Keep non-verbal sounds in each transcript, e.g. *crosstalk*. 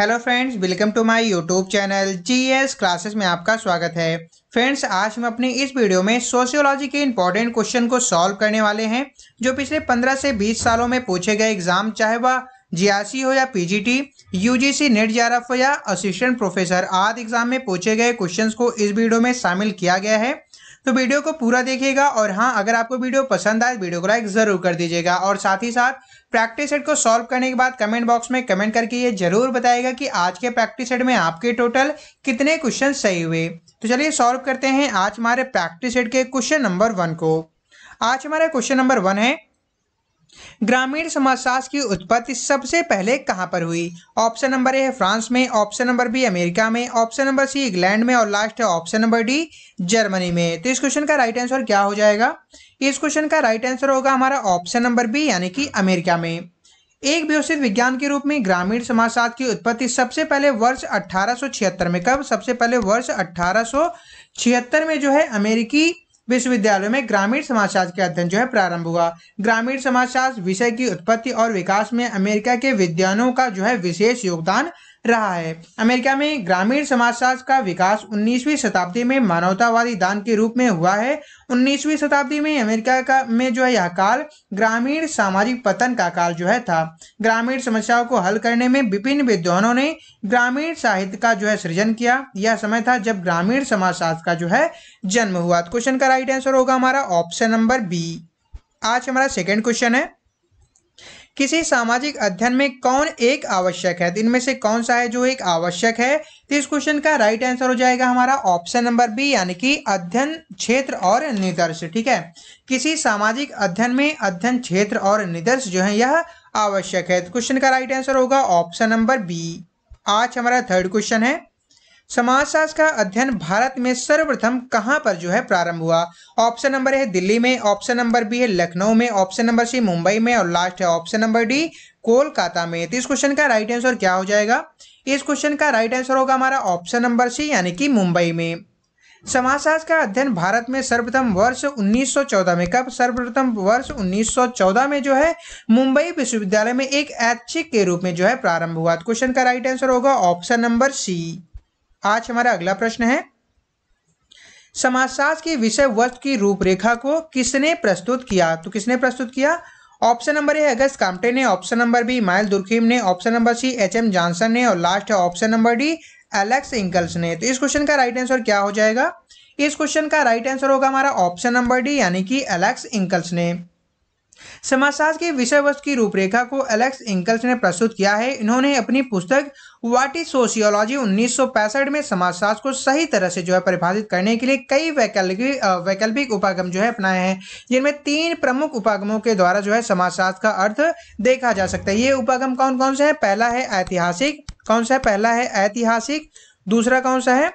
hello friends welcome to my YouTube channel GS classes में आपका स्वागत है फ्रेंड्स आज हम अपने इस वीडियो में सोशियोलॉजी के इंपॉर्टेंट क्वेश्चन को सॉल्व करने वाले हैं जो पिछले 15 से 20 सालों में पूछे गए एग्जाम चाहे वह जीआरसी e हो या पीजीटी यूजीसी नेट जी हो या असिस्टेंट प्रोफेसर आदि एग्जाम में पूछे गए क्वेश्चन को इस वीडियो में शामिल किया गया है तो वीडियो को पूरा देखिएगा और हाँ अगर आपको वीडियो पसंद आए वीडियो को लाइक ज़रूर कर दीजिएगा और साथ ही साथ प्रैक्टिस सेट को सॉल्व करने के बाद कमेंट बॉक्स में कमेंट करके ये जरूर बताएगा कि आज के प्रैक्टिस सेट में आपके टोटल कितने क्वेश्चन सही हुए तो चलिए सॉल्व करते हैं आज हमारे प्रैक्टिस सेट के क्वेश्चन नंबर वन को आज हमारा क्वेश्चन नंबर वन है ग्रामीण समाजशास्त्र की उत्पत्ति सबसे पहले कहाँ पर हुई ऑप्शन नंबर ए है फ्रांस में ऑप्शन नंबर बी अमेरिका में ऑप्शन नंबर सी इंग्लैंड में और लास्ट है ऑप्शन नंबर डी जर्मनी में तो इस क्वेश्चन का राइट आंसर क्या हो जाएगा इस क्वेश्चन का राइट आंसर होगा हमारा ऑप्शन नंबर बी यानी कि अमेरिका में एक व्यवस्थित विज्ञान के रूप में ग्रामीण समाजशास्त्र की उत्पत्ति सबसे पहले वर्ष 1876 में कब सबसे पहले वर्ष 1876 में जो है अमेरिकी विश्वविद्यालयों में ग्रामीण समाजशास्त्र का अध्ययन जो है प्रारंभ हुआ ग्रामीण समाजशास्त्र विषय की उत्पत्ति और विकास में अमेरिका के विद्वानों का जो है विशेष योगदान रहा है अमेरिका में ग्रामीण समाजशास्त्र का विकास 19वीं शताब्दी में मानवतावादी दान के रूप में हुआ है 19वीं शताब्दी में अमेरिका का में जो है यह काल ग्रामीण सामाजिक पतन का काल जो है था ग्रामीण समस्याओं को हल करने में विभिन्न विद्वानों ने ग्रामीण साहित्य का जो है सृजन किया यह समय था जब ग्रामीण समाजशास्त्र का जो है जन्म हुआ क्वेश्चन तो का राइट आंसर होगा हमारा ऑप्शन नंबर बी आज हमारा सेकेंड क्वेश्चन है किसी सामाजिक अध्ययन में कौन एक आवश्यक है तो इनमें से कौन सा है जो एक आवश्यक है तो इस क्वेश्चन का राइट आंसर हो जाएगा हमारा ऑप्शन नंबर बी यानी कि अध्ययन क्षेत्र और निदर्श ठीक है किसी सामाजिक अध्ययन में अध्ययन क्षेत्र और निदर्श जो है यह आवश्यक है क्वेश्चन तो का राइट आंसर होगा ऑप्शन नंबर बी आज हमारा थर्ड क्वेश्चन है समाजशास्त्र का अध्ययन भारत में सर्वप्रथम कहाँ पर जो है प्रारंभ हुआ ऑप्शन नंबर है दिल्ली में ऑप्शन नंबर बी है लखनऊ में ऑप्शन नंबर सी मुंबई में और लास्ट है ऑप्शन नंबर डी कोलकाता में तो इस क्वेश्चन का राइट आंसर क्या हो जाएगा इस क्वेश्चन का राइट आंसर होगा हमारा ऑप्शन नंबर सी यानी कि मुंबई में समाजशास्त्र का अध्ययन भारत में सर्वप्रथम वर्ष 1914 में कब सर्वप्रथम वर्ष 1914 में जो है मुंबई विश्वविद्यालय में एक ऐच्छिक के रूप में जो है प्रारंभ हुआ क्वेश्चन तो का राइट आंसर होगा ऑप्शन नंबर सी आज हमारा अगला प्रश्न है समाजशास्त्र की विषय वस्तु की रूपरेखा को किसने प्रस्तुत किया तो किसने प्रस्तुत किया option number A August Comte ने option number B Emile Durkheim ने option number C H M Johnson ने और लास्ट है option number D Alex Inkeles ने तो इस क्वेश्चन का राइट आंसर क्या हो जाएगा इस क्वेश्चन का राइट आंसर होगा हमारा ऑप्शन नंबर डी यानी कि एलेक्स इंकल्स ने समाजशास्त्र के विषय वस्तु की रूपरेखा को एलेक्स इंकल्स ने प्रस्तुत किया है इन्होंने अपनी पुस्तक वाटी सोशियोलॉजी उन्नीस में समाजशास्त्र को सही तरह से जो है परिभाषित करने के लिए कई वैकल्पिक वैकल्पिक उपागम जो है अपनाए हैं जिनमें तीन प्रमुख उपागमों के द्वारा जो है समाजशास्त्र का अर्थ देखा जा सकता है ये उपागम कौन कौन से है पहला है ऐतिहासिक कौन सा है पहला है ऐतिहासिक दूसरा कौन सा है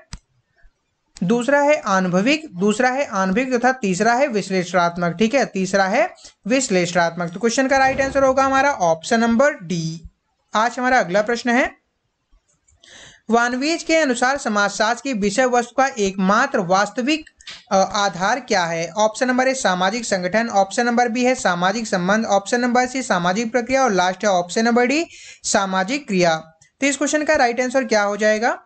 दूसरा है आनुभविक दूसरा है आनुभविक तथा तो तीसरा है विश्लेषणात्मक ठीक है तीसरा है विश्लेषणात्मक तो क्वेश्चन का राइट आंसर होगा हमारा ऑप्शन नंबर डी आज हमारा अगला प्रश्न है वानवीज के अनुसार समाजशास्त्र की विषय वस्तु का एकमात्र वास्तविक आधार क्या है ऑप्शन नंबर ए सामाजिक संगठन ऑप्शन नंबर बी है सामाजिक संबंध ऑप्शन नंबर सी सामाजिक प्रक्रिया और लास्ट है ऑप्शन नंबर डी सामाजिक क्रिया तो इस क्वेश्चन का राइट आंसर क्या हो जाएगा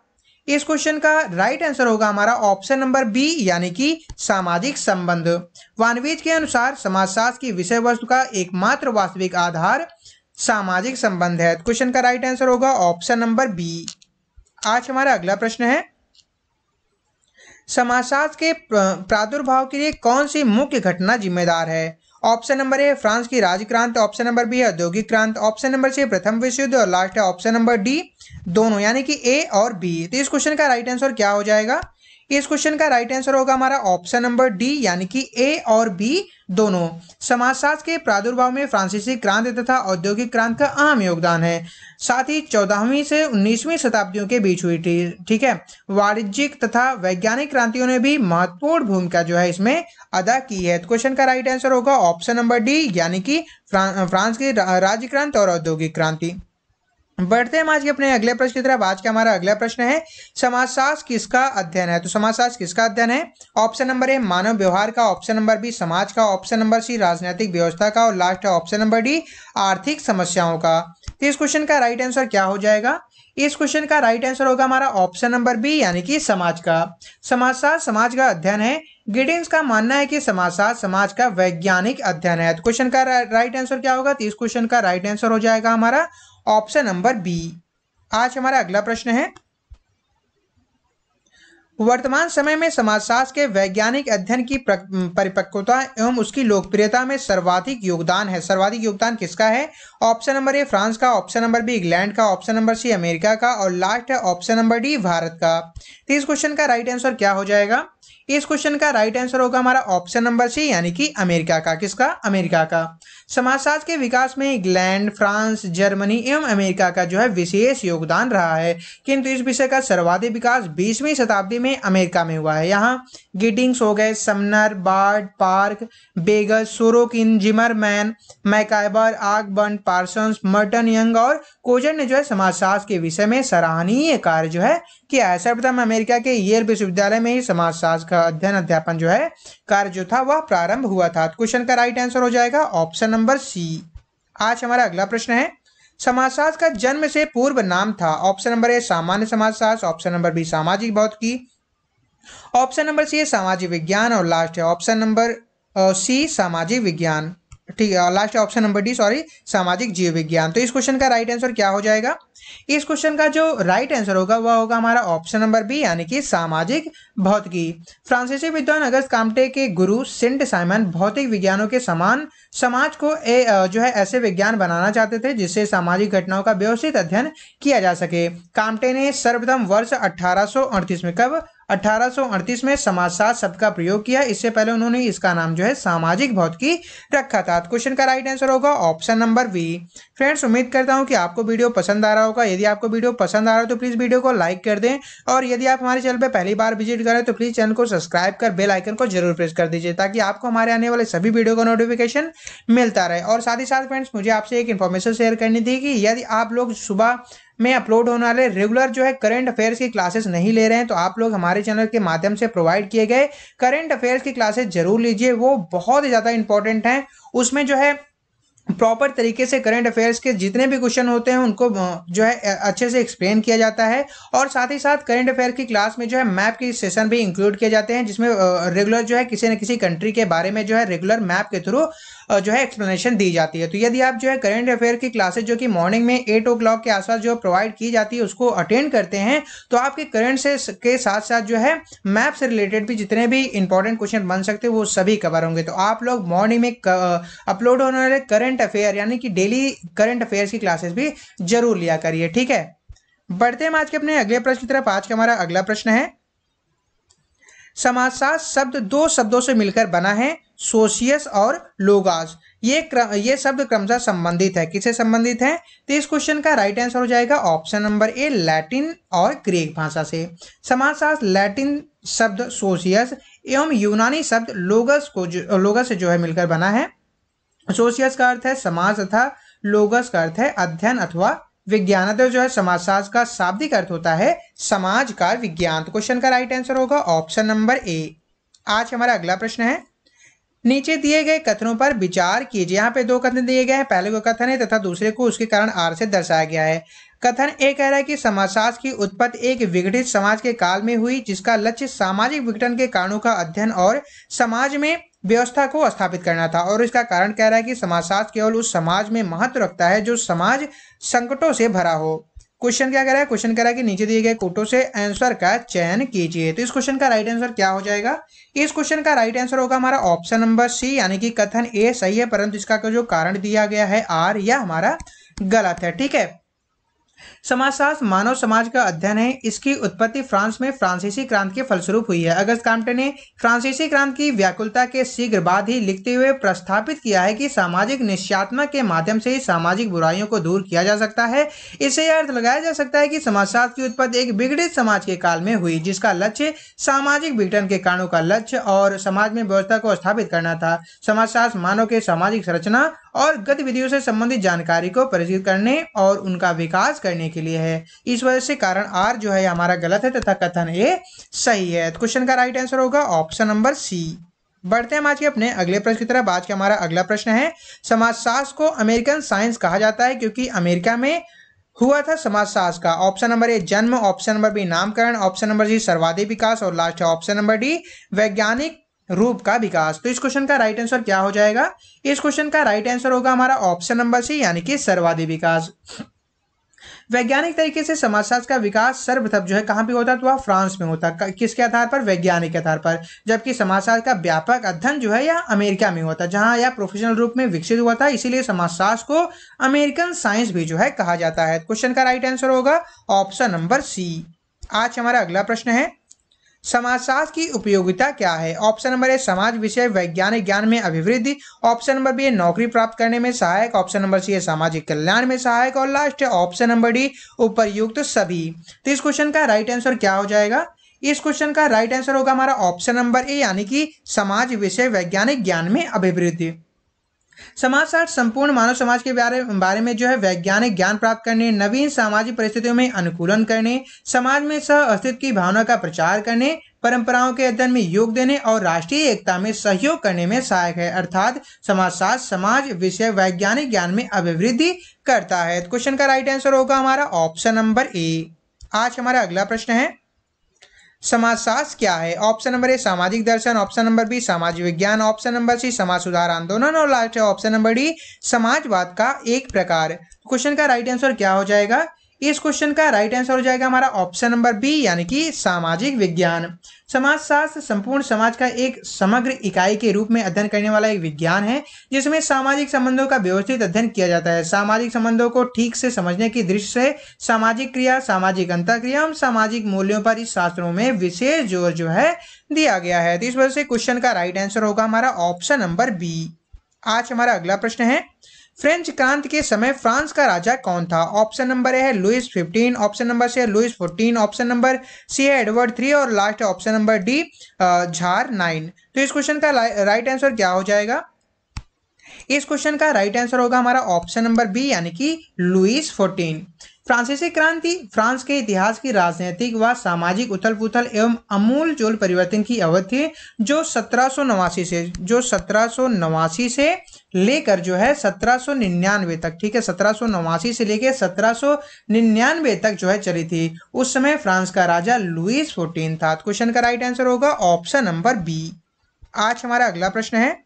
इस क्वेश्चन का राइट आंसर होगा हमारा ऑप्शन नंबर बी यानी कि सामाजिक संबंध वानवीज के अनुसार समाजशास्त्र की विषय वस्तु का एकमात्र वास्तविक आधार सामाजिक संबंध है क्वेश्चन तो का राइट आंसर होगा ऑप्शन नंबर बी आज हमारा अगला प्रश्न है समाजशास्त्र के प्रादुर्भाव के लिए कौन सी मुख्य घटना जिम्मेदार है ऑप्शन नंबर ए फ्रांस की राज्य ऑप्शन नंबर बी औद्योगिक क्रांत ऑप्शन नंबर सी प्रथम विश्व युद्ध और लास्ट है ऑप्शन नंबर डी दोनों यानी कि ए और बी तो इस क्वेश्चन का राइट आंसर क्या हो जाएगा इस क्वेश्चन का राइट आंसर होगा हमारा ऑप्शन नंबर डी यानी कि ए और बी दोनों समाजशास्त्र के प्रादुर्भाव में फ्रांसीसी क्रांति तथा औद्योगिक क्रांति का अहम योगदान है साथ ही चौदहवीं से उन्नीसवीं शताब्दियों के बीच हुई थी ठीक है वाणिज्यिक तथा वैज्ञानिक क्रांतियों ने भी महत्वपूर्ण भूमिका जो है इसमें अदा की है तो क्वेश्चन का राइट आंसर होगा ऑप्शन नंबर डी यानी कि फ्रांस की राज्य क्रांति और औद्योगिक क्रांति बढ़ते हैं आज के अपने अगले प्रश्न की तरफ आज का हमारा अगला प्रश्न है समाजशास्त्र किसका अध्ययन है तो समाजशास्त्र किसका अध्ययन है ऑप्शन नंबर ए मानव व्यवहार का ऑप्शन नंबर बी समाज का ऑप्शन नंबर सी राजनीतिक व्यवस्था का और लास्ट है ऑप्शन नंबर डी आर्थिक समस्याओं का तो इस क्वेश्चन का राइट आंसर क्या हो जाएगा इस क्वेश्चन का राइट आंसर होगा हमारा ऑप्शन नंबर बी यानी कि समाज का समाजशास्त्र समाज का अध्ययन है गिडिंग्स का मानना है कि समाजशास्त्र समाज का वैज्ञानिक अध्ययन है तो क्वेश्चन का राइट आंसर क्या होगा तो इस क्वेश्चन का राइट आंसर हो जाएगा हमारा ऑप्शन नंबर बी आज हमारा अगला प्रश्न है वर्तमान समय में समाजशास्त्र के वैज्ञानिक अध्ययन की परिपक्वता एवं उसकी लोकप्रियता में सर्वाधिक योगदान है सर्वाधिक योगदान किसका है ऑप्शन नंबर ए फ्रांस का ऑप्शन नंबर बी इंग्लैंड का ऑप्शन नंबर सी अमेरिका का और लास्ट है ऑप्शन नंबर डी भारत का तो इस क्वेश्चन का राइट आंसर क्या हो जाएगा इस क्वेश्चन का राइट आंसर होगा हमारा ऑप्शन नंबर सी यानी कि अमेरिका का किसका अमेरिका का समाजशास्त्र के विकास में इंग्लैंड फ्रांस जर्मनी एवं अमेरिका का जो है विशेष योगदान रहा है किंतु इस विषय का सर्वाधिक विकास बीसवीं शताब्दी में अमेरिका में हुआ है यहाँ गिटिंग्स हो गए Sumner Ward Park Burgess Sorokin Mann MacIver Ogburn Parsons Merton Young और कोजन ने जो है समाजशास्त्र के विषय में सराहनीय कार्य जो है किया है सर्वप्रथम अमेरिका के येल विश्वविद्यालय में ही समाजशास्त्र का अध्ययन अध्यापन जो है कार्य जो था वह प्रारंभ हुआ था क्वेश्चन तो का राइट आंसर हो जाएगा ऑप्शन नंबर सी आज हमारा अगला प्रश्न है समाजशास्त्र का जन्म से पूर्व नाम था ऑप्शन नंबर ए सामान्य समाजशास्त्र ऑप्शन नंबर बी सामाजिक की ऑप्शन नंबर सी सामाजिक विज्ञान और लास्ट है ऑप्शन नंबर सी सामाजिक विज्ञान ठीक है last option number D sorry सामाजिक जीव विज्ञान तो इस क्वेश्चन का राइट आंसर क्या हो जाएगा इस क्वेश्चन का जो राइट आंसर होगा वह होगा हमारा ऑप्शन नंबर बी यानी कि सामाजिक भौतिकी फ्रांसीसी विद्वान अगस्त कामटे के गुरु सेंट साइमन भौतिक विज्ञानों के समान समाज को ए, जो है ऐसे विज्ञान बनाना चाहते थे जिससे सामाजिक घटनाओं का व्यवस्थित अध्ययन किया जा सके कामटे ने सर्वप्रथम वर्ष अठारह में कब 1838 में समाजशास्त्र शब्द का प्रयोग किया इससे पहले उन्होंने इसका नाम जो है सामाजिक भौतिकी रखा था क्वेश्चन तो का राइट आंसर होगा ऑप्शन नंबर बी फ्रेंड्स उम्मीद करता हूं कि आपको वीडियो पसंद आ रहा होगा यदि आपको वीडियो पसंद आ रहा हो तो प्लीज़ वीडियो को लाइक कर दें और यदि आप हमारे चैनल पर पहली बार विजिट करें तो प्लीज़ चैनल को सब्सक्राइब कर बेल आइकन को जरूर प्रेस कर दीजिए ताकि आपको हमारे आने वाले सभी वीडियो का नोटिफिकेशन मिलता रहे और साथ ही साथ फ्रेंड्स मुझे आपसे एक इन्फॉर्मेशन शेयर करनी थी कि यदि आप लोग सुबह में अपलोड होने वाले रेगुलर जो है करंट अफेयर्स की क्लासेस नहीं ले रहे हैं तो आप लोग हमारे चैनल के माध्यम से प्रोवाइड किए गए करंट अफेयर्स की क्लासेस जरूर लीजिए वो बहुत ही ज़्यादा इंपॉर्टेंट हैं उसमें जो है प्रॉपर तरीके से करंट अफेयर्स के जितने भी क्वेश्चन होते हैं उनको जो है अच्छे से एक्सप्लेन किया जाता है और साथ ही साथ करंट अफेयर की क्लास में जो है मैप के सेशन भी इंक्लूड किए जाते हैं जिसमें रेगुलर जो है किसी न किसी कंट्री के बारे में जो है रेगुलर मैप के थ्रू जो है एक्सप्लेनेशन दी जाती है तो यदि आप जो है करेंट अफेयर की क्लासेज जो कि मॉर्निंग में एट ओ के आसपास जो प्रोवाइड की जाती है उसको अटेंड करते हैं तो आपके करेंट से के साथ साथ जो है मैप से रिलेटेड भी जितने भी इंपॉर्टेंट क्वेश्चन बन सकते हैं वो सभी कवर होंगे तो आप लोग मॉर्निंग में अपलोड होने वाले करंट अफेयर यानी कि डेली करंट अफेयर्स की क्लासेस भी जरूर लिया करिए ठीक है बढ़ते हैं आज के अपने अगले प्रश्न की तरफ आज का हमारा अगला प्रश्न है समाजशास्त्र शब्द दो शब्दों से मिलकर बना है सोशियस और लोगास ये क्रम ये शब्द क्रमशः संबंधित है किसे संबंधित है तो इस क्वेश्चन का राइट आंसर हो जाएगा ऑप्शन नंबर ए लैटिन और ग्रीक भाषा से समाजशास्त्र लैटिन शब्द सोशियस एवं यूनानी शब्द लोगस को जो लोगस से जो है मिलकर बना है सोशियस का अर्थ है समाज तथा लोगस का अर्थ है अध्ययन अथवा विज्ञान तो जो है समाजशास्त्र का शाब्दिक अर्थ होता है समाज का विज्ञान क्वेश्चन तो का राइट आंसर होगा ऑप्शन नंबर ए आज हमारा अगला प्रश्न है नीचे दिए गए कथनों पर विचार कीजिए यहाँ पे दो कथन दिए गए हैं पहले को कथन है तथा दूसरे को उसके कारण आर से दर्शाया गया है कथन ए कह रहा है कि समाजशास्त्र की उत्पत्ति एक विघटित समाज के काल में हुई जिसका लक्ष्य सामाजिक विघटन के कारणों का अध्ययन और समाज में व्यवस्था को स्थापित करना था और इसका कारण कह रहा है कि समाजशास्त्र केवल उस समाज में महत्व रखता है जो समाज संकटों से भरा हो क्वेश्चन क्या कह रहा है क्वेश्चन कह रहा है कि नीचे दिए गए कोटो से आंसर का चयन कीजिए तो इस क्वेश्चन का राइट आंसर क्या हो जाएगा इस क्वेश्चन का राइट आंसर होगा हमारा ऑप्शन नंबर सी यानी कि कथन ए सही है परंतु इसका जो कारण दिया गया है आर यह हमारा गलत है ठीक है समाजशास्त्र मानव समाज का अध्ययन है इसकी उत्पत्ति फ्रांस में फ्रांसीसी क्रांति के फलस्वरूप हुई है अगस्त कांटे ने फ्रांसीसी क्रांति की व्याकुलता के शीघ्र बाद ही लिखते हुए प्रस्तापित किया है कि सामाजिक निश्चयात्मा के माध्यम से ही सामाजिक बुराइयों को दूर किया जा सकता है इससे यह अर्थ लगाया जा सकता है कि समाजशास्त्र की उत्पत्ति एक बिगड़ित समाज के काल में हुई जिसका लक्ष्य सामाजिक विघटन के कारणों का लक्ष्य और समाज में व्यवस्था को स्थापित करना था समाजशास्त्र मानव के सामाजिक संरचना और गतिविधियों से संबंधित जानकारी को परिचित करने और उनका विकास करने के लिए है इस वजह से कारण आर जो है हमारा गलत है तथा कथन ए सही है तो क्वेश्चन का राइट आंसर होगा ऑप्शन नंबर सी बढ़ते हैं हम आज के अपने अगले प्रश्न की तरफ आज का हमारा अगला प्रश्न है समाजशास्त्र को अमेरिकन साइंस कहा जाता है क्योंकि अमेरिका में हुआ था समाजशास्त्र का ऑप्शन नंबर ए जन्म ऑप्शन नंबर बी नामकरण ऑप्शन नंबर सी सर्वाधिक विकास और लास्ट है ऑप्शन नंबर डी वैज्ञानिक रूप का विकास तो इस क्वेश्चन का राइट आंसर क्या हो जाएगा इस क्वेश्चन का राइट आंसर होगा हमारा ऑप्शन नंबर सी यानी कि सर्वाधिक विकास वैज्ञानिक तरीके से समाजशास्त्र का विकास सर्वप्रथम जो है कहाँ पे होता है तो वह फ्रांस में होता है किसके आधार पर वैज्ञानिक के आधार पर जबकि समाजशास्त्र का व्यापक अध्ययन जो है यह अमेरिका में होता है जहाँ यह प्रोफेशनल रूप में विकसित हुआ था इसीलिए समाजशास्त्र को अमेरिकन साइंस भी जो है कहा जाता है क्वेश्चन तो का राइट आंसर होगा ऑप्शन नंबर सी आज हमारा अगला प्रश्न है समाजशास्त्र की उपयोगिता क्या है ऑप्शन नंबर ए समाज विषय वैज्ञानिक ज्ञान में अभिवृद्धि ऑप्शन नंबर बी नौकरी प्राप्त करने में सहायक ऑप्शन नंबर सी है सामाजिक कल्याण में सहायक और लास्ट है ऑप्शन नंबर डी उपयुक्त सभी तो इस क्वेश्चन का राइट आंसर क्या हो जाएगा इस क्वेश्चन का राइट आंसर होगा हमारा ऑप्शन नंबर ए यानी कि समाज विषय वैज्ञानिक ज्ञान में अभिवृद्धि समाजशास्त्र संपूर्ण मानव समाज के बारे बारे में जो है वैज्ञानिक ज्ञान प्राप्त करने नवीन सामाजिक परिस्थितियों में अनुकूलन करने समाज में सह अस्तित्व की भावना का प्रचार करने परंपराओं के अध्ययन में योग देने और राष्ट्रीय एकता में सहयोग करने में सहायक है अर्थात समाजशास्त्र समाज विषय वैज्ञानिक ज्ञान में अभिवृद्धि करता है क्वेश्चन तो का राइट आंसर होगा हमारा ऑप्शन नंबर ए आज हमारा अगला प्रश्न है समाजशास्त्र क्या है ऑप्शन नंबर ए सामाजिक दर्शन ऑप्शन नंबर बी समाज विज्ञान ऑप्शन नंबर सी समाज सुधार आंदोलन और लास्ट है ऑप्शन नंबर डी समाजवाद का एक प्रकार क्वेश्चन का राइट आंसर क्या हो जाएगा इस क्वेश्चन का राइट आंसर हो जाएगा हमारा ऑप्शन नंबर बी यानी कि सामाजिक विज्ञान समाजशास्त्र संपूर्ण समाज का एक समग्र इकाई के रूप में अध्ययन करने वाला एक विज्ञान है जिसमें सामाजिक संबंधों का व्यवस्थित अध्ययन किया जाता है सामाजिक संबंधों को ठीक से समझने की दृष्टि से सामाजिक क्रिया सामाजिक अंतरक्रिया एवं सामाजिक मूल्यों पर इस शास्त्रों में विशेष जोर जो है दिया गया है तो इस वजह से क्वेश्चन का राइट आंसर होगा हमारा ऑप्शन नंबर बी आज हमारा अगला प्रश्न है फ्रेंच क्रांति के समय फ्रांस का राजा कौन था ऑप्शन नंबर ए है Louis fifteen option number C है Louis fourteen option number C है एडवर्ड थ्री और लास्ट है option number D Czar nine तो इस क्वेश्चन का राइट आंसर क्या हो जाएगा इस क्वेश्चन का राइट आंसर होगा हमारा ऑप्शन नंबर बी यानी कि लुइस फोर्टीन फ्रांसीसी क्रांति फ्रांस के इतिहास की राजनीतिक व सामाजिक उथल पुथल एवं अमूल चोल परिवर्तन की अवधि थी जो सत्रह से जो सत्रह से लेकर जो है सत्रह तक ठीक है सत्रह से लेकर सत्रह तक जो है चली थी उस समय फ्रांस का राजा लुइस फोर्टीन था तो क्वेश्चन का राइट आंसर होगा ऑप्शन नंबर बी आज हमारा अगला प्रश्न है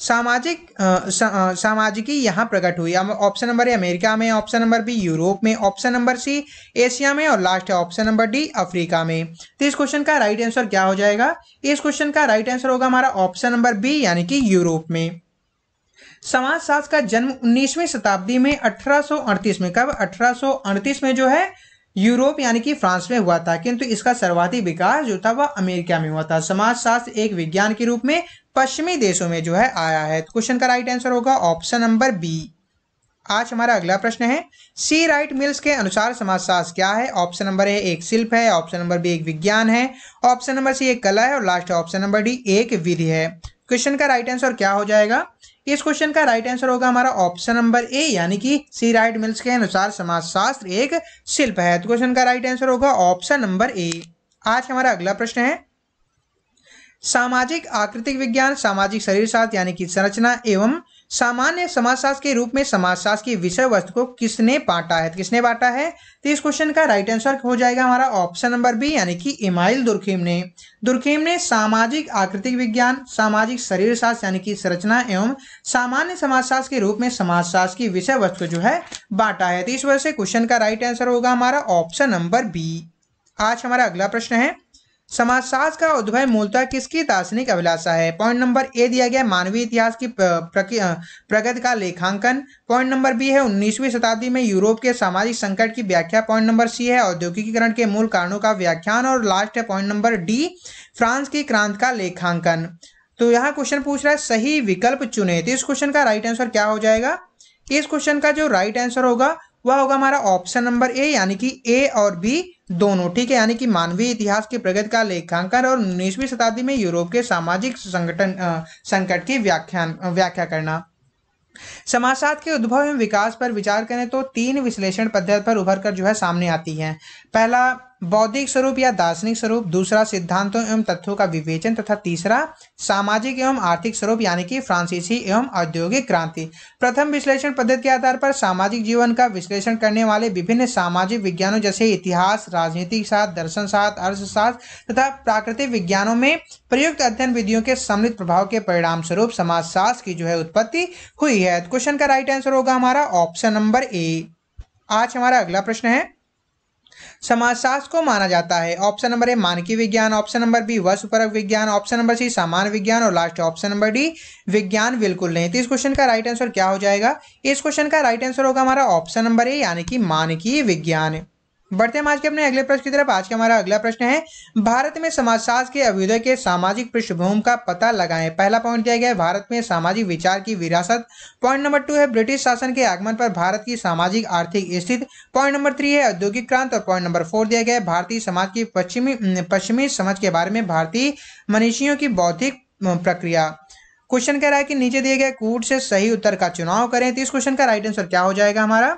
सामाजिक सा, सामाजिकी यहाँ प्रकट हुई ऑप्शन नंबर ए अमेरिका में ऑप्शन नंबर बी यूरोप में ऑप्शन नंबर सी एशिया में और लास्ट है ऑप्शन नंबर डी अफ्रीका में तो इस क्वेश्चन का राइट आंसर क्या हो जाएगा इस क्वेश्चन का राइट आंसर होगा हमारा ऑप्शन नंबर बी यानी कि यूरोप में समाजशास्त्र का जन्म उन्नीसवीं शताब्दी में अठारह में कब अठारह में जो है यूरोप यानी कि फ्रांस में हुआ था किंतु इसका सर्वाधिक विकास जो था वह अमेरिका में हुआ था समाजशास्त्र एक विज्ञान के रूप में पश्चिमी देशों में जो है आया है तो क्वेश्चन का राइट आंसर होगा ऑप्शन नंबर बी आज हमारा अगला प्रश्न है सी राइट मिल्स के अनुसार समाजशास्त्र क्या है ऑप्शन नंबर ए एक शिल्प है ऑप्शन नंबर बी एक विज्ञान है ऑप्शन नंबर सी एक कला है और लास्ट ऑप्शन नंबर डी एक विधि है क्वेश्चन का राइट आंसर क्या हो जाएगा इस क्वेश्चन का राइट आंसर होगा हमारा ऑप्शन नंबर ए यानी कि सी राइट मिल्स के अनुसार समाजशास्त्र एक शिल्प है तो क्वेश्चन का राइट आंसर होगा ऑप्शन नंबर ए आज हमारा अगला प्रश्न है सामाजिक आकृतिक विज्ञान सामाजिक शरीर शास्त्र यानी कि संरचना एवं सामान्य समाजशास्त्र के रूप में समाजशास्त्र की विषय वस्तु को किसने बांटा है तो किसने बांटा है तो इस क्वेश्चन का राइट आंसर हो जाएगा हमारा ऑप्शन नंबर बी यानी कि इमाइल दुर्खीम ने दुर्खीम ने सामाजिक आकृतिक विज्ञान सामाजिक शरीर शास्त्र यानी कि संरचना एवं सामान्य समाजशास्त्र के रूप में समाजशास्त्र की विषय वस्तु को जो है बांटा है तो इस वजह से क्वेश्चन का राइट आंसर होगा हमारा ऑप्शन नंबर बी आज हमारा अगला प्रश्न है समाजशास्त्र का उद्भव मूलतः किसकी दार्शनिक अभिलाषा है पॉइंट नंबर ए दिया गया मानवीय इतिहास की प्रगति का लेखांकन पॉइंट नंबर बी है 19वीं शताब्दी में यूरोप के सामाजिक संकट की व्याख्या पॉइंट नंबर सी है औद्योगिकीकरण के मूल कारणों का व्याख्यान और लास्ट है पॉइंट नंबर डी फ्रांस की क्रांति का लेखांकन तो यहाँ क्वेश्चन पूछ रहा है सही विकल्प चुने तो इस क्वेश्चन का राइट आंसर क्या हो जाएगा इस क्वेश्चन का जो राइट आंसर होगा वह होगा हमारा ऑप्शन नंबर ए यानी कि ए और बी दोनों ठीक है यानी कि मानवीय इतिहास की प्रगति का लेखांकन और उन्नीसवीं शताब्दी में यूरोप के सामाजिक संगठन संकट की व्याख्यान व्याख्या करना समाजशास्त्र के उद्भव एवं विकास पर विचार करें तो तीन विश्लेषण पद्धति पर उभर कर जो है सामने आती है पहला बौद्धिक स्वरूप या दार्शनिक स्वरूप दूसरा सिद्धांतों एवं तथ्यों का विवेचन तथा तीसरा सामाजिक एवं आर्थिक स्वरूप यानी कि फ्रांसीसी एवं औद्योगिक क्रांति प्रथम विश्लेषण पद्धति के आधार पर सामाजिक जीवन का विश्लेषण करने वाले विभिन्न सामाजिक विज्ञानों जैसे इतिहास राजनीतिक शास्त्र दर्शन शास्त्र अर्थशास्त्र तथा प्राकृतिक विज्ञानों में प्रयुक्त अध्ययन विधियों के सम्मिलित प्रभाव के परिणाम स्वरूप समाजशास्त्र की जो है उत्पत्ति हुई है क्वेश्चन का राइट आंसर होगा हमारा ऑप्शन नंबर ए आज हमारा अगला प्रश्न है समाजशास्त्र को माना जाता है ऑप्शन नंबर ए मानकी विज्ञान ऑप्शन नंबर बी वस्तुपरक विज्ञान ऑप्शन नंबर सी सामान्य विज्ञान और लास्ट ऑप्शन नंबर डी विज्ञान बिल्कुल नहीं तो इस क्वेश्चन का राइट आंसर क्या हो जाएगा इस क्वेश्चन का राइट आंसर होगा हमारा ऑप्शन नंबर ए यानी कि मानकी विज्ञान बढ़ते हम आज के अपने अगले प्रश्न की तरफ आज का हमारा अगला प्रश्न है भारत में समाजशास्त्र के अभ्युदय के सामाजिक पृष्ठभूमि का पता लगाएं पहला पॉइंट दिया गया है भारत में सामाजिक विचार की विरासत पॉइंट नंबर टू है ब्रिटिश शासन के आगमन पर भारत की सामाजिक आर्थिक स्थिति पॉइंट नंबर थ्री है औद्योगिक क्रांत और पॉइंट नंबर फोर दिया गया है भारतीय समाज की पश्चिमी पश्चिमी समझ के बारे में भारतीय मनीषियों की बौद्धिक प्रक्रिया क्वेश्चन कह रहा है कि नीचे दिए गए कूट से सही उत्तर का चुनाव करें तो इस क्वेश्चन का राइट आंसर क्या हो जाएगा हमारा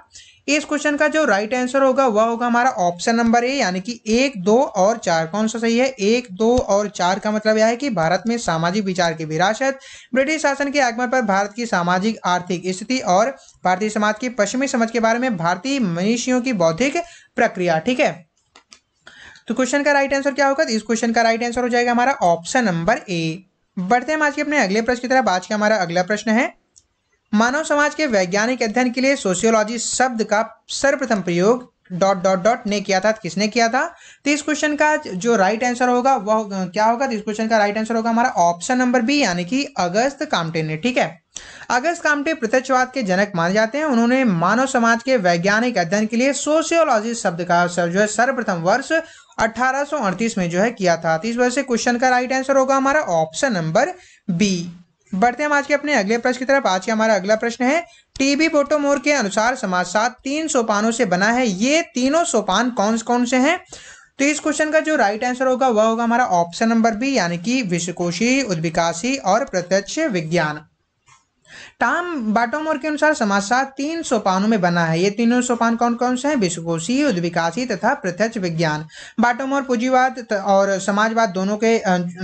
इस क्वेश्चन का जो राइट आंसर होगा वह होगा हमारा ऑप्शन नंबर ए यानी कि एक दो और चार कौन सा सही है एक दो और चार का मतलब यह है कि भारत में सामाजिक विचार की विरासत ब्रिटिश शासन के आगमन पर भारत की सामाजिक आर्थिक स्थिति और भारतीय समाज की पश्चिमी समझ के बारे में भारतीय मनीषियों की बौद्धिक प्रक्रिया ठीक है तो क्वेश्चन का राइट आंसर क्या होगा इस क्वेश्चन का राइट आंसर हो जाएगा हमारा ऑप्शन नंबर ए बढ़ते हैं आज के अपने अगले प्रश्न की तरफ आज का हमारा अगला प्रश्न है मानव समाज के वैज्ञानिक अध्ययन के लिए सोशियोलॉजी शब्द का सर्वप्रथम प्रयोग डॉट डॉट डॉट ने किया था किसने किया था तो इस क्वेश्चन का जो राइट आंसर होगा वह क्या होगा तो इस क्वेश्चन का राइट आंसर होगा हमारा ऑप्शन नंबर बी यानी कि अगस्त कामटे ने ठीक है अगस्त कामटे प्रत्यक्षवाद के जनक माने जाते हैं उन्होंने मानव समाज के वैज्ञानिक अध्ययन के लिए सोशियोलॉजी शब्द का जो है सर्वप्रथम वर्ष 1838 में जो है किया था तो इस वजह से क्वेश्चन का राइट आंसर होगा हमारा ऑप्शन नंबर बी बढ़ते हम आज के अपने अगले प्रश्न की तरफ आज का हमारा अगला प्रश्न है टीबी बोटोमोर के अनुसार समाज सात तीन सोपानों से बना है ये तीनों सोपान कौन कौन से हैं तो इस क्वेश्चन का जो राइट आंसर होगा वह होगा हमारा ऑप्शन नंबर बी यानी कि विश्वकोशी उद्विकासी और प्रत्यक्ष विज्ञान टाम बाटोमोर के अनुसार समाजशास्त्र तीन सोपानों में बना है ये तीनों सोपान कौन कौन से हैं विश्वकोशी उद्विकासी तथा प्रत्यक्ष विज्ञान बाटोमोर पूंजीवाद और समाजवाद दोनों के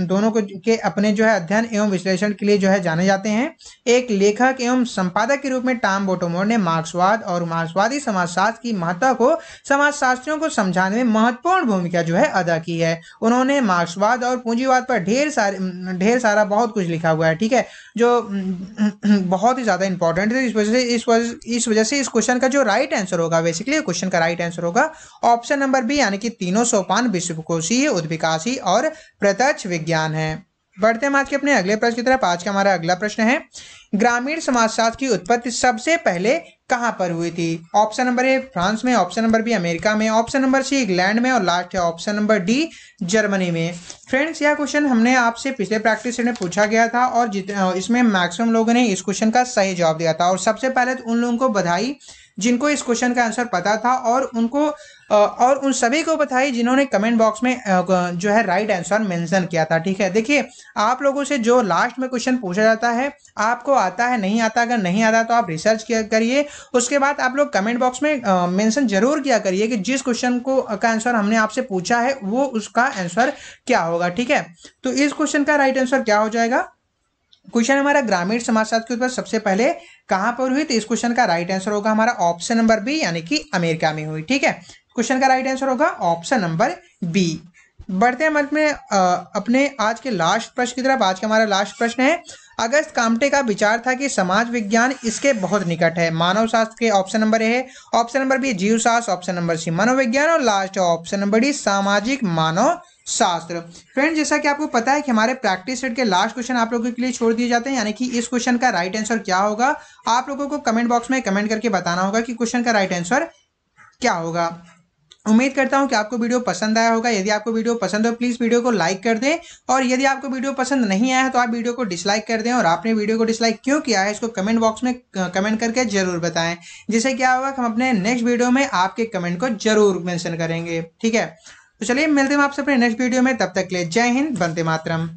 दोनों के अपने जो है अध्ययन एवं विश्लेषण के लिए जो है जाने जाते हैं एक लेखक एवं संपादक के रूप में टाम बोटोमोर ने मार्क्सवाद और मार्क्सवादी समाजशास्त्र की महत्ता को समाजशास्त्रियों को समझाने में महत्वपूर्ण भूमिका जो है अदा की है उन्होंने मार्क्सवाद और पूंजीवाद पर ढेर सारे ढेर सारा बहुत कुछ लिखा हुआ है ठीक है जो हम्म, *clears throat* बहुत ही ज़्यादा इंपॉर्टेंट है इस वजह से इस वजह इस वजह से इस क्वेश्चन का जो राइट आंसर होगा बेसिकली क्वेश्चन का राइट आंसर होगा ऑप्शन नंबर बी यानी कि तीनों सोपान विश्वकोशीय उद्विकासी और प्रत्यक्ष विज्ञान है बढ़ते हैं आज के अपने अगले प्रश्न की तरफ आज का हमारा अगला प्रश्न है ग्रामीण समाजशास्त्र की उत्पत्ति सबसे पहले कहां पर हुई थी ऑप्शन नंबर ए फ्रांस में ऑप्शन नंबर बी अमेरिका में ऑप्शन नंबर सी इंग्लैंड में और लास्ट है ऑप्शन नंबर डी जर्मनी में फ्रेंड्स यह क्वेश्चन हमने आपसे पिछले प्रैक्टिस में पूछा गया था और इसमें मैक्सिमम लोगों ने इस क्वेश्चन का सही जवाब दिया था और सबसे पहले तो उन लोगों को बधाई जिनको इस क्वेश्चन का आंसर पता था और उनको और उन सभी को बताइए जिन्होंने कमेंट बॉक्स में जो है राइट आंसर मेंशन किया था ठीक है देखिए आप लोगों से जो लास्ट में क्वेश्चन पूछा जाता है आपको आता है नहीं आता अगर नहीं आता तो आप रिसर्च करिए उसके बाद आप लोग कमेंट बॉक्स में मेंशन जरूर किया करिए कि जिस क्वेश्चन को का आंसर हमने आपसे पूछा है वो उसका आंसर क्या होगा ठीक है तो इस क्वेश्चन का राइट आंसर क्या हो जाएगा क्वेश्चन हमारा ग्रामीण समाजशास्त्र के ऊपर सबसे पहले कहां पर हुई तो इस क्वेश्चन का राइट आंसर होगा हमारा ऑप्शन नंबर बी यानी कि अमेरिका में हुई ठीक है क्वेश्चन का राइट आंसर होगा ऑप्शन नंबर बी बढ़ते हैं मत में अपने आज के लास्ट प्रश्न की तरफ आज का हमारा लास्ट प्रश्न है अगस्त कामटे का विचार था कि समाज विज्ञान इसके बहुत निकट है मानव शास्त्र के ऑप्शन नंबर ए है ऑप्शन नंबर बी जीव शास्त्र ऑप्शन नंबर सी मनोविज्ञान और लास्ट ऑप्शन नंबर डी सामाजिक मानव शास्त्र फ्रेंड जैसा कि आपको पता है कि हमारे प्रैक्टिस सेट के लास्ट क्वेश्चन आप लोगों के लिए छोड़ दिए जाते हैं यानी कि इस क्वेश्चन का राइट आंसर क्या होगा आप लोगों को कमेंट बॉक्स में कमेंट करके बताना होगा कि क्वेश्चन का राइट आंसर क्या होगा उम्मीद करता हूं कि आपको वीडियो पसंद आया होगा यदि आपको वीडियो पसंद हो प्लीज़ वीडियो को लाइक कर दें और यदि आपको वीडियो पसंद नहीं आया है तो आप वीडियो को डिसलाइक कर दें और आपने वीडियो को डिसलाइक क्यों किया है इसको कमेंट बॉक्स में कमेंट करके जरूर बताएं जिससे क्या होगा हम अपने नेक्स्ट वीडियो में आपके कमेंट को जरूर मैंशन करेंगे ठीक है तो चलिए मिलते हैं आपसे अपने नेक्स्ट वीडियो में तब तक ले जय हिंद बनते मातरम